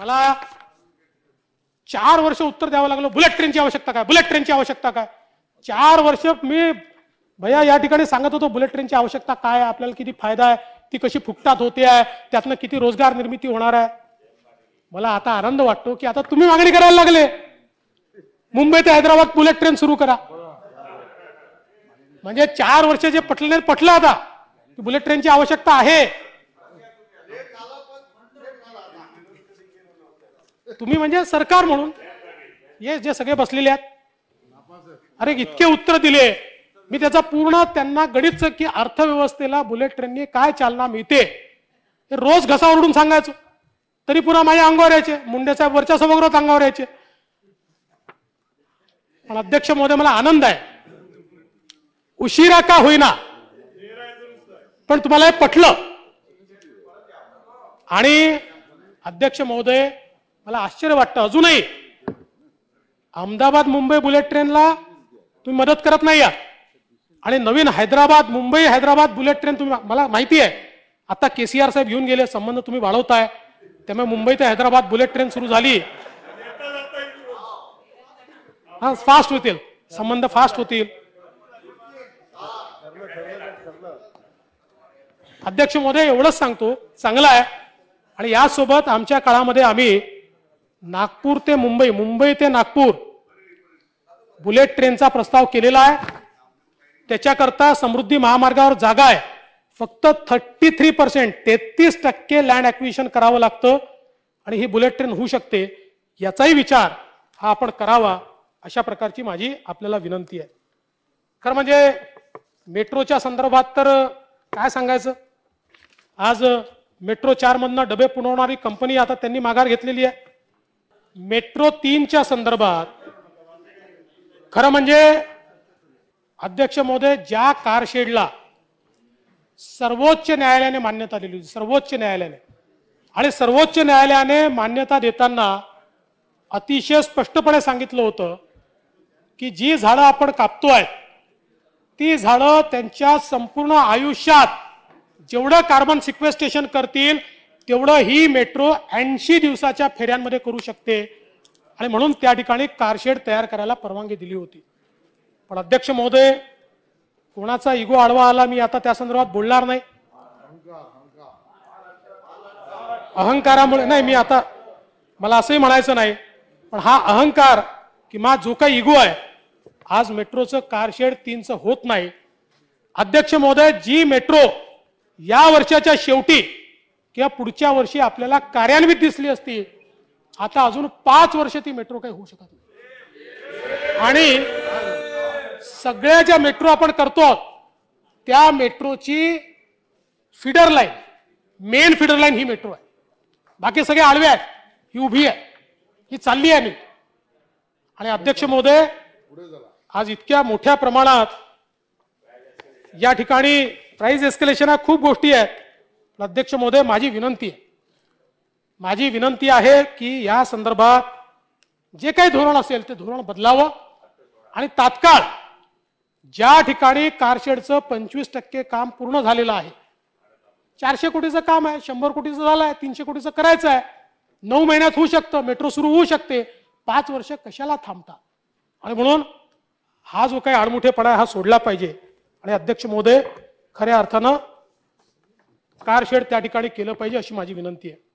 मला चार वर्ष उत्तर द्यावं लागलं बुलेट ट्रेनची आवश्यकता काय बुलेट ट्रेनची आवश्यकता काय चार वर्ष मी भैया या ठिकाणी सांगत होतो बुलेट ट्रेनची आवश्यकता काय आहे आपल्याला किती फायदा आहे ती कशी फुकटात होते आहे त्यातनं किती रोजगार निर्मिती होणार आहे मला आता आनंद वाटतो की आता तुम्ही मागणी करायला लागले मुंबई ते हैदराबाद बुलेट ट्रेन सुरू करा म्हणजे चार वर्ष जे पटले पटलं आता बुलेट ट्रेनची आवश्यकता आहे तुम्ही म्हणजे सरकार म्हणून हे जे सगळे बसलेले आहेत अरे इतके उत्तर दिले मी त्याचा पूर्ण त्यांना गणितच की अर्थव्यवस्थेला बुलेट ट्रेनने काय चालना मिळते हे रोज घसा ओरडून सांगायचो तरी पुन्हा माझ्या अंगावर यायचे मुंडे साहेब वरच्या सभागृहात अंगावर यायचे पण अध्यक्ष महोदय मला आनंद आहे उशिरा का होईना पण तुम्हाला हे पटलं आणि अध्यक्ष महोदय मला आश्चर्य वाटतं अजूनही अहमदाबाद मुंबई बुलेट ट्रेनला तुम्ही मदत करत नाही या आणि नवीन हैदराबाद मुंबई हैदराबाद बुलेट ट्रेन तुम्ही मला माहिती आहे आता के सी आर साहेब घेऊन गेले संबंध तुम्ही वाढवताय त्यामुळे मुंबई ते हैदराबाद बुलेट ट्रेन सुरू झाली हा फास्ट होतील संबंध फास्ट होतील अध्यक्ष महोदय एवढंच सांगतो चांगला आहे आणि यासोबत आमच्या काळामध्ये आम्ही नागपूर ते मुंबई मुंबई ते नागपूर बुलेट ट्रेनचा प्रस्ताव केलेला आहे त्याच्याकरता समृद्धी महामार्गावर जागा आहे फक्त थर्टी थ्री पर्सेंट तेहतीस टक्के लँड ॲक्विशन करावं लागतं आणि ही बुलेट ट्रेन होऊ शकते याचाही विचार हा आपण करावा अशा प्रकारची माझी आपल्याला विनंती आहे खरं म्हणजे मेट्रोच्या संदर्भात तर काय सांगायचं आज मेट्रो चारमधनं डबे पुरवणारी कंपनी आता त्यांनी माघार घेतलेली आहे मेट्रो तीनच्या संदर्भात खरं म्हणजे अध्यक्ष महोदय ज्या कारशेडला सर्वोच्च न्यायालयाने मान्यता दिली होती सर्वोच्च न्यायालयाने आणि सर्वोच्च न्यायालयाने मान्यता देताना अतिशय स्पष्टपणे सांगितलं होतं की जी झाडं आपण कापतो ती झाडं त्यांच्या संपूर्ण आयुष्यात जेवढं कार्बन सिक्वेस्टेशन करतील तेवढं ही मेट्रो ऐंशी दिवसाच्या फेऱ्यांमध्ये करू शकते आणि म्हणून त्या ठिकाणी कारशेड तयार करायला परवानगी दिली होती पण अध्यक्ष महोदय कोणाचा इगो आडवा आला मी आता त्या संदर्भात बोलणार नाही अहंकारामुळे नाही मी आता मला असंही म्हणायचं नाही पण हा अहंकार किंवा जो काही इगो आहे आज मेट्रोचं कारशेड तीनचं होत नाही अध्यक्ष महोदय जी मेट्रो या वर्षाच्या शेवटी किंवा पुढच्या वर्षी आपल्याला कार्यान्वित दिसली असती आता अजून पाच वर्ष ती मेट्रो काही होऊ शकत नाही आणि सगळ्या ज्या मेट्रो आपण करतो त्या मेट्रोची feeder line main feeder line ही मेट्रो आहे बाकी सगळे आळवे आहेत ही उभी आहे ही चालली आहे मी आणि अध्यक्ष महोदय आज इतक्या मोठ्या प्रमाणात या ठिकाणी प्राइस एस्केलेशन खूप गोष्टी आहेत अध्यक्ष महोदय माझी विनंती आहे माझी विनंती आहे की या संदर्भात जे काही धोरण असेल ते धोरण बदलावं आणि तात्काळ ज्या ठिकाणी कारशेडचं पंचवीस टक्के काम पूर्ण झालेलं आहे चारशे कोटीचं काम आहे शंभर कोटीचं झालं आहे तीनशे कोटीचं करायचं आहे नऊ महिन्यात होऊ शकतं मेट्रो सुरू होऊ शकते पाच वर्ष कशाला थांबता आणि म्हणून हा जो काही आडमुठेपणा हा सोडला पाहिजे आणि अध्यक्ष महोदय खऱ्या अर्थानं कारशेड त्या ठिकाणी केलं पाहिजे अशी माझी विनंती आहे